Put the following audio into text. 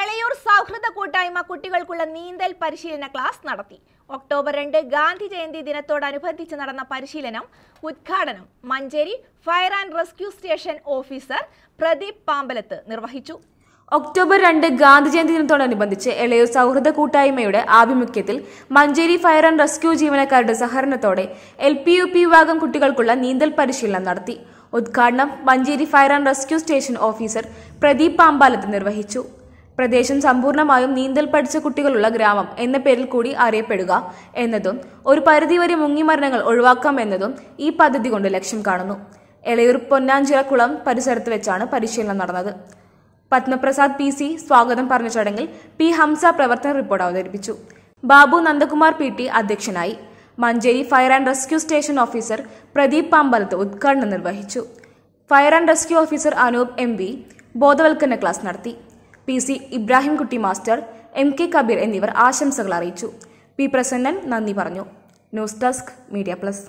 എളയൂർ സൗഹൃദ കൂട്ടായ്മ കുട്ടികൾക്കുള്ള നീന്തൽ പരിശീലന ക്ലാസ് നടത്തി ഒക്ടോബർ രണ്ട് ഗാന്ധി ജയന്തി ദിനത്തോടനുബന്ധിച്ച് നടന്ന പരിശീലനം ഉദ്ഘാടനം Manjeri fire and rescue station officer Pradeep Pambalath നിർവഹിച്ചു ഒക്ടോബർ രണ്ട് ഗാന്ധി ജയന്തി ദിനത്തോടനുബന്ധിച്ച് എളയൂർ സൗഹൃദ കൂട്ടായ്മയുടെ ആഭിമുഖ്യത്തിൽ മഞ്ചേരി ഫയർ ആൻഡ് റെസ്ക്യൂ ജീവനക്കാരുടെ സഹകരണത്തോടെ എൽ പി യു പി വിഭാഗം കുട്ടികൾക്കുള്ള നീന്തൽ പരിശീലനം നടത്തി ഉദ്ഘാടനം Manjeri fire and rescue station officer Pradeep Pambalath നിർവഹിച്ചു പ്രദേശം സമ്പൂർണ്ണമായും നീന്തൽ പഠിച്ച കുട്ടികളുള്ള ഗ്രാമം എന്ന പേരിൽ കൂടി അറിയപ്പെടുക എന്നതും ഒരു പരിധിവരെ മുങ്ങിമരണങ്ങൾ എന്നതും ഈ പദ്ധതി കൊണ്ട് ലക്ഷ്യം കാണുന്നു എളയൂർ കുളം പരിസരത്ത് വെച്ചാണ് പരിശീലനം നടന്നത് പത്മപ്രസാദ് പി സി സ്വാഗതം പറഞ്ഞ ചടങ്ങിൽ പി ഹംസ പ്രവർത്തന റിപ്പോർട്ട് അവതരിപ്പിച്ചു ബാബു നന്ദകുമാർ പി ടി അധ്യക്ഷനായി Manjeri fire and rescue station officer Pradeep Pambalath ഉദ്ഘാടനം നിർവഹിച്ചു fire and rescue officer Anoop M ബോധവൽക്കരണ ക്ലാസ് നടത്തി P C Ibrahimkutty master M K Kabeer എന്നിവർ ആശംസകൾ അറിയിച്ചു പി പ്രസന്നൻ നന്ദി പറഞ്ഞു ന്യൂസ് ഡെസ്ക് മീഡിയ പ്ലസ്